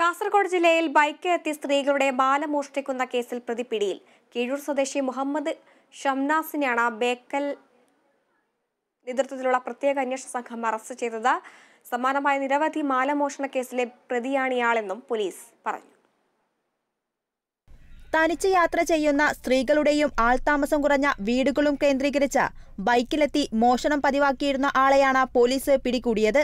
കാസർഗോഡ് ജില്ലയിൽ ബൈക്ക് എത്തി സ്ത്രീകളുടെ ബാല മോഷ്ടിക്കുന്ന കേസിൽ പ്രതി പിടിയിൽ കീഴൂർ സ്വദേശി മുഹമ്മദ് ഷംനാസിനെയാണ് ബേക്കൽ നേതൃത്വത്തിലുള്ള പ്രത്യേക അന്വേഷണ സംഘം അറസ്റ്റ് ചെയ്തത് സമാനമായ നിരവധി മാലമോഷണ കേസിലെ പ്രതിയാണ് ഇയാളെന്നും പോലീസ് പറഞ്ഞു തനിച്ച് യാത്ര ചെയ്യുന്ന സ്ത്രീകളുടെയും ആൾതാമസം കുറഞ്ഞ വീടുകളും കേന്ദ്രീകരിച്ച് ബൈക്കിലെത്തി മോഷണം പതിവാക്കിയിരുന്ന ആളെയാണ് പോലീസ് പിടികൂടിയത്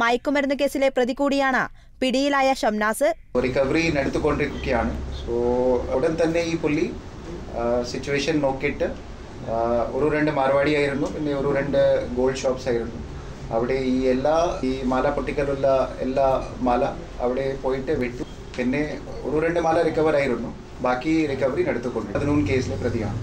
മയക്കുമരുന്ന് കേസിലെ പ്രതി കൂടിയാണ് പിടിയിലായ ഷംനാസ് റിക്കവറി സോ ഉടൻ തന്നെ ഈ പുള്ളി സിറ്റുവേഷൻ നോക്കിയിട്ട് ഒരു രണ്ട് മാർവാടി ആയിരുന്നു പിന്നെ ഒരു രണ്ട് ഗോൾഡ് ഷോപ്സ് ആയിരുന്നു അവിടെ ഈ എല്ലാ ഈ മാല പൊട്ടിക്കലുള്ള എല്ലാ മാല അവിടെ പോയിട്ട് വിട്ടു പിന്നെ ഒരു രണ്ട് മാല റിക്കവർ ആയിരുന്നു ബാക്കി റിക്കവറി നടത്തുകൊണ്ട് അതിനൂൺ കേസിലെ പ്രതിയാണ്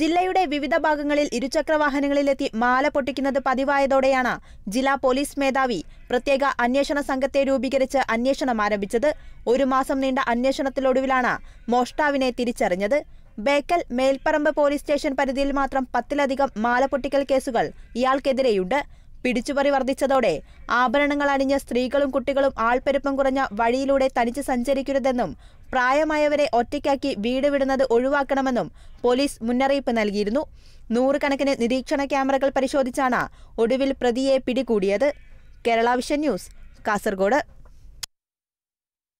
ജില്ലയുടെ വിവിധ ഭാഗങ്ങളിൽ ഇരുചക്രവാഹനങ്ങളിലെത്തി മാല പൊട്ടിക്കുന്നത് പതിവായതോടെയാണ് ജില്ലാ പോലീസ് മേധാവി പ്രത്യേക അന്വേഷണ സംഘത്തെ രൂപീകരിച്ച് അന്വേഷണം ആരംഭിച്ചത് ഒരു മാസം നീണ്ട അന്വേഷണത്തിലൊടുവിലാണ് മോഷ്ടാവിനെ തിരിച്ചറിഞ്ഞത് ബേക്കൽ മേൽപ്പറമ്പ് പോലീസ് സ്റ്റേഷൻ പരിധിയിൽ മാത്രം പത്തിലധികം മാല പൊട്ടിക്കൽ കേസുകൾ ഇയാൾക്കെതിരെയുണ്ട് പിടിച്ചുപറി വർദ്ധിച്ചതോടെ ആഭരണങ്ങൾ അണിഞ്ഞ സ്ത്രീകളും കുട്ടികളും ആൾപ്പെരുപ്പം കുറഞ്ഞ വഴിയിലൂടെ തനിച്ച് സഞ്ചരിക്കരുതെന്നും പ്രായമായവരെ ഒറ്റയ്ക്കാക്കി വീട് വിടുന്നത് ഒഴിവാക്കണമെന്നും പോലീസ് മുന്നറിയിപ്പ് നൽകിയിരുന്നു നൂറുകണക്കിന് നിരീക്ഷണ ക്യാമറകൾ പരിശോധിച്ചാണ് ഒടുവിൽ പ്രതിയെ പിടികൂടിയത് കേരള വിഷൻ ന്യൂസ് കാസർഗോഡ്